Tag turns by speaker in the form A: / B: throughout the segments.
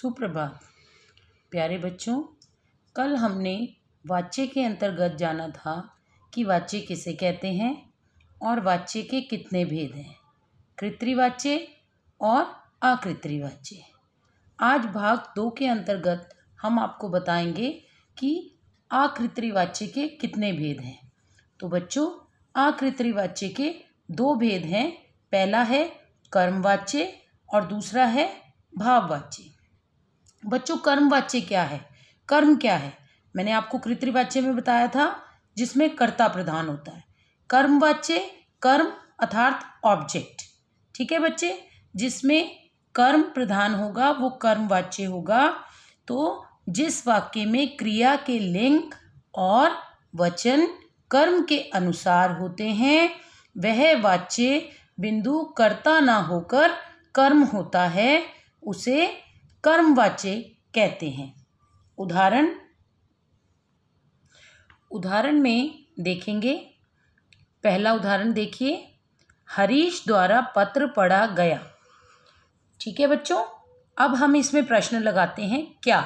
A: सुप्रभात प्यारे बच्चों कल हमने वाच्य के अंतर्गत जाना था कि वाच्य किसे कहते हैं और वाच्य के कितने भेद हैं कृत्रिवाच्य और अकृत्रिवाच्य आज भाग दो के अंतर्गत हम आपको बताएंगे कि आकृत्रिवाच्य के कितने भेद हैं तो बच्चों आकृत्रिवाच्य के दो भेद हैं पहला है कर्मवाच्य और दूसरा है भाववाच्य बच्चों कर्मवाच्य क्या है कर्म क्या है मैंने आपको कृतृवाच्य में बताया था जिसमें कर्ता प्रधान होता है कर्मवाच्य कर्म अर्थात ऑब्जेक्ट ठीक है बच्चे जिसमें कर्म प्रधान होगा वो कर्मवाच्य होगा तो जिस वाक्य में क्रिया के लिंग और वचन कर्म के अनुसार होते हैं वह वाच्य बिंदु कर्ता ना होकर कर्म होता है उसे कर्मवाच्य कहते हैं उदाहरण उदाहरण में देखेंगे पहला उदाहरण देखिए हरीश द्वारा पत्र पढ़ा गया ठीक है बच्चों अब हम इसमें प्रश्न लगाते हैं क्या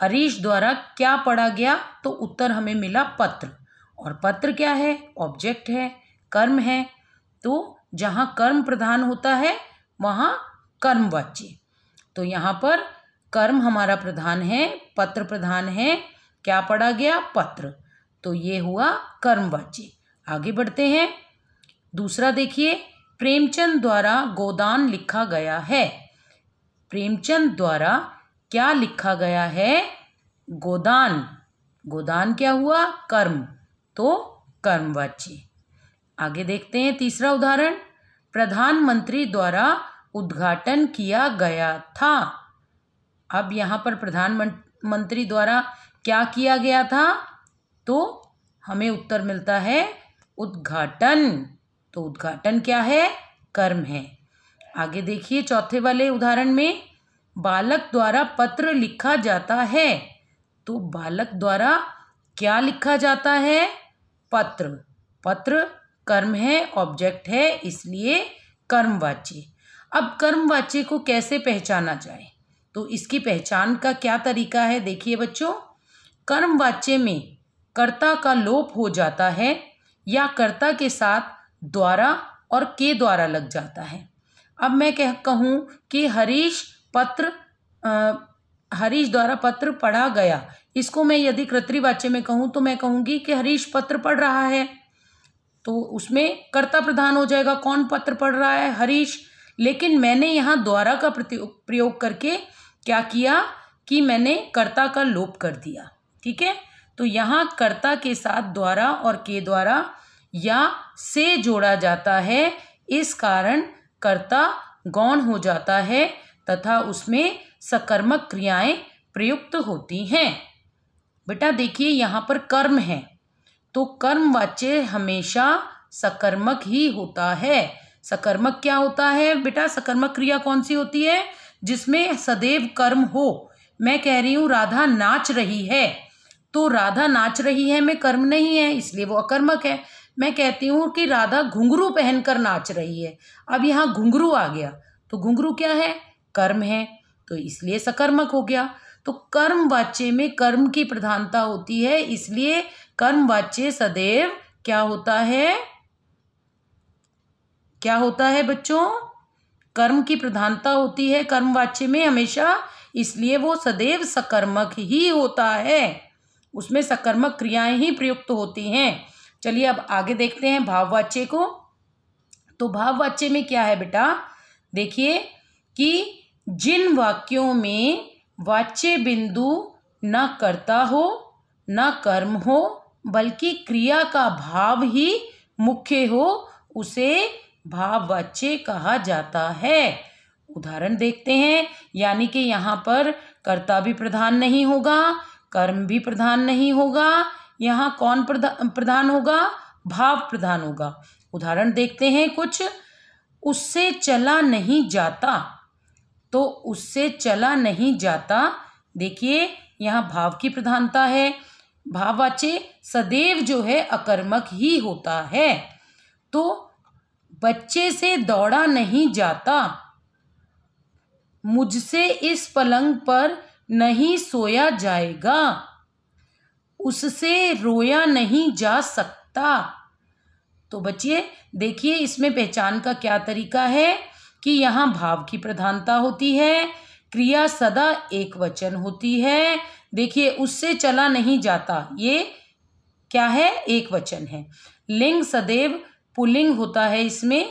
A: हरीश द्वारा क्या पढ़ा गया तो उत्तर हमें मिला पत्र और पत्र क्या है ऑब्जेक्ट है कर्म है तो जहाँ कर्म प्रधान होता है वहाँ कर्मवाच्य तो यहाँ पर कर्म हमारा प्रधान है पत्र प्रधान है क्या पढ़ा गया पत्र तो ये हुआ कर्मवाच्य आगे बढ़ते हैं दूसरा देखिए प्रेमचंद द्वारा गोदान लिखा गया है प्रेमचंद द्वारा क्या लिखा गया है गोदान गोदान क्या हुआ कर्म तो कर्मवाच्य आगे देखते हैं तीसरा उदाहरण प्रधानमंत्री द्वारा उद्घाटन किया गया था अब यहाँ पर प्रधानमंत्री द्वारा क्या किया गया था तो हमें उत्तर मिलता है उद्घाटन तो उद्घाटन क्या है कर्म है आगे देखिए चौथे वाले उदाहरण में बालक द्वारा पत्र लिखा जाता है तो बालक द्वारा क्या लिखा जाता है पत्र पत्र कर्म है ऑब्जेक्ट है इसलिए वाच्य अब कर्मवाच्य को कैसे पहचाना जाए तो इसकी पहचान का क्या तरीका है देखिए बच्चों कर्मवाच्य में कर्ता का लोप हो जाता है या कर्ता के साथ द्वारा और के द्वारा लग जाता है अब मैं कह कहूँ कि हरीश पत्र आ, हरीश द्वारा पत्र पढ़ा गया इसको मैं यदि कृत्रिवाच्य में कहूँ तो मैं कहूँगी कि हरीश पत्र पढ़ रहा है तो उसमें कर्ता प्रधान हो जाएगा कौन पत्र पढ़ रहा है हरीश लेकिन मैंने यहाँ द्वारा का प्रयोग करके क्या किया कि मैंने कर्ता का लोप कर दिया ठीक है तो यहाँ कर्ता के साथ द्वारा और के द्वारा या से जोड़ा जाता है इस कारण कर्ता गौण हो जाता है तथा उसमें सकर्मक क्रियाएं प्रयुक्त होती हैं बेटा देखिए यहाँ पर कर्म है तो कर्म वाच्य हमेशा सकर्मक ही होता है सकर्मक क्या होता है बेटा सकर्मक क्रिया कौन सी होती है जिसमें सदैव कर्म हो मैं कह रही हूँ राधा नाच रही है तो राधा नाच रही है मैं कर्म नहीं है इसलिए वो अकर्मक है मैं कहती हूँ कि राधा घुंघरू पहनकर नाच रही है अब यहाँ घुंघरू आ गया तो घुंघरू क्या है कर्म है तो इसलिए सकर्मक हो गया तो कर्म वाच्य में कर्म की प्रधानता होती है इसलिए कर्म वाच्य सदैव क्या होता है क्या होता है बच्चों कर्म की प्रधानता होती है कर्म वाच्य में हमेशा इसलिए वो सदैव सकर्मक ही होता है उसमें सकर्मक क्रियाएं ही प्रयुक्त होती हैं चलिए अब आगे देखते हैं भाववाच्य को तो भाववाच्य में क्या है बेटा देखिए कि जिन वाक्यों में वाच्य बिंदु न करता हो न कर्म हो बल्कि क्रिया का भाव ही मुख्य हो उसे भाववाच्य कहा जाता है उदाहरण देखते हैं यानी कि यहाँ पर कर्ता भी प्रधान नहीं होगा कर्म भी प्रधान नहीं होगा यहाँ कौन प्रधा, प्रधान होगा भाव प्रधान होगा उदाहरण देखते हैं कुछ उससे चला नहीं जाता तो उससे चला नहीं जाता देखिए यहाँ भाव की प्रधानता है भाववाच्य सदैव जो है अकर्मक ही होता है तो बच्चे से दौड़ा नहीं जाता मुझसे इस पलंग पर नहीं सोया जाएगा उससे रोया नहीं जा सकता तो बच्चे देखिए इसमें पहचान का क्या तरीका है कि यहाँ भाव की प्रधानता होती है क्रिया सदा एक वचन होती है देखिए उससे चला नहीं जाता ये क्या है एक वचन है लिंग सदैव पुलिंग होता है इसमें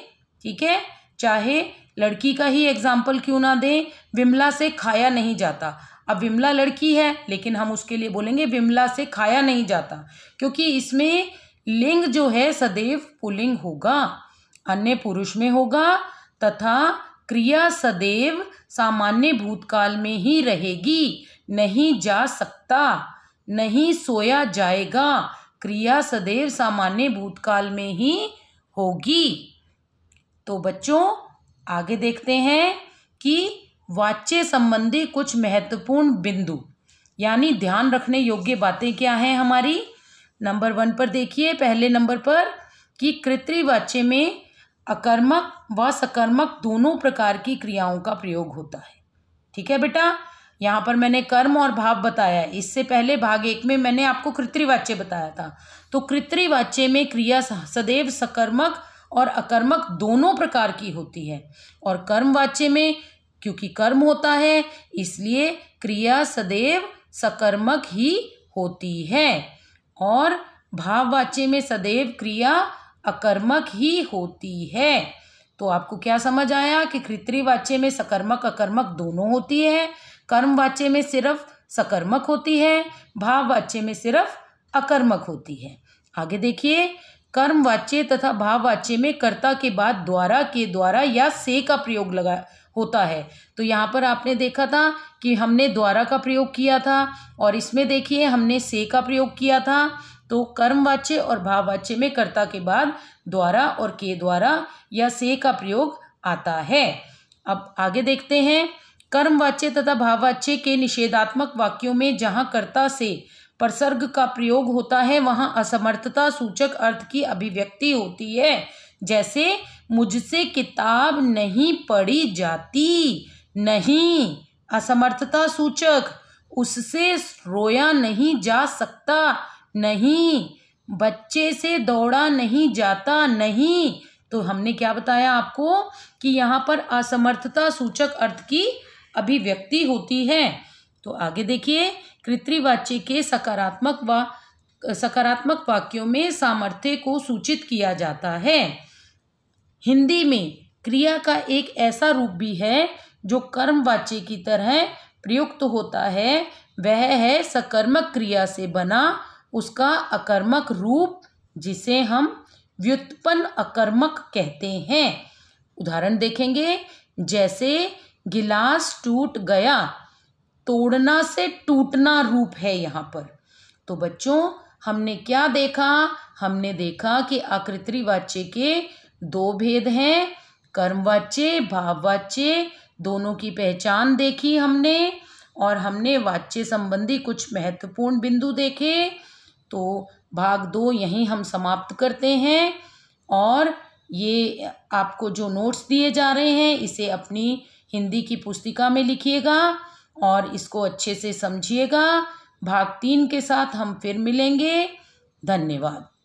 A: ठीक है चाहे लड़की का ही एग्जाम्पल क्यों ना दें विमला से खाया नहीं जाता अब विमला लड़की है लेकिन हम उसके लिए बोलेंगे विमला से खाया नहीं जाता क्योंकि इसमें लिंग जो है सदैव पुलिंग होगा अन्य पुरुष में होगा तथा क्रिया सदैव सामान्य भूतकाल में ही रहेगी नहीं जा सकता नहीं सोया जाएगा क्रिया सदैव सामान्य भूतकाल में ही होगी तो बच्चों आगे देखते हैं कि वाच्य संबंधी कुछ महत्वपूर्ण बिंदु यानी ध्यान रखने योग्य बातें क्या हैं हमारी नंबर वन पर देखिए पहले नंबर पर कि कृत्रिवाच्य में अकर्मक व सकर्मक दोनों प्रकार की क्रियाओं का प्रयोग होता है ठीक है बेटा यहाँ पर मैंने कर्म और भाव बताया इससे पहले भाग एक में मैंने आपको कृत्रिवाच्य बताया था तो कृत्रिवाच्य में क्रिया सदैव सकर्मक और अकर्मक दोनों प्रकार की होती है और कर्मवाच्य में क्योंकि कर्म होता है इसलिए क्रिया सदैव सकर्मक ही होती है और भाववाच्य में सदैव क्रिया अकर्मक ही होती है तो आपको क्या समझ आया कि कृत्रिवाच्य में सकर्मक अकर्मक दोनों होती है कर्मवाच्य में सिर्फ सकर्मक होती है भाववाच्य में सिर्फ अकर्मक होती है आगे देखिए कर्मवाच्य तथा भाववाच्य में कर्ता के बाद द्वारा के द्वारा या से का प्रयोग लगा होता है तो यहाँ पर आपने देखा था कि हमने द्वारा का प्रयोग किया था और इसमें देखिए हमने से का प्रयोग किया था तो कर्मवाच्य और भाववाच्य में कर्ता के बाद द्वारा और के द्वारा या से का प्रयोग आता है अब आगे देखते हैं कर्मवाच्य तथा भाववाच्य के निषेधात्मक वाक्यों में जहाँ कर्ता से प्रसर्ग का प्रयोग होता है वहाँ असमर्थता सूचक अर्थ की अभिव्यक्ति होती है जैसे मुझसे किताब नहीं पढ़ी जाती नहीं असमर्थता सूचक उससे रोया नहीं जा सकता नहीं बच्चे से दौड़ा नहीं जाता नहीं तो हमने क्या बताया आपको कि यहाँ पर असमर्थता सूचक अर्थ की अभिव्यक्ति होती है तो आगे देखिए कृत्रिवाच्य के सकारात्मक व वा, सकारात्मक वाक्यों में सामर्थ्य को सूचित किया जाता है हिंदी में क्रिया का एक ऐसा रूप भी है जो कर्मवाच्य की तरह प्रयुक्त होता है वह है सकर्मक क्रिया से बना उसका अकर्मक रूप जिसे हम व्युत्पन्न अकर्मक कहते हैं उदाहरण देखेंगे जैसे गिलास टूट गया तोड़ना से टूटना रूप है यहाँ पर तो बच्चों हमने क्या देखा हमने देखा कि आकृति वाच्य के दो भेद हैं कर्मवाच्य भाववाच्य दोनों की पहचान देखी हमने और हमने वाच्य संबंधी कुछ महत्वपूर्ण बिंदु देखे तो भाग दो यहीं हम समाप्त करते हैं और ये आपको जो नोट्स दिए जा रहे हैं इसे अपनी हिंदी की पुस्तिका में लिखिएगा और इसको अच्छे से समझिएगा भाग तीन के साथ हम फिर मिलेंगे धन्यवाद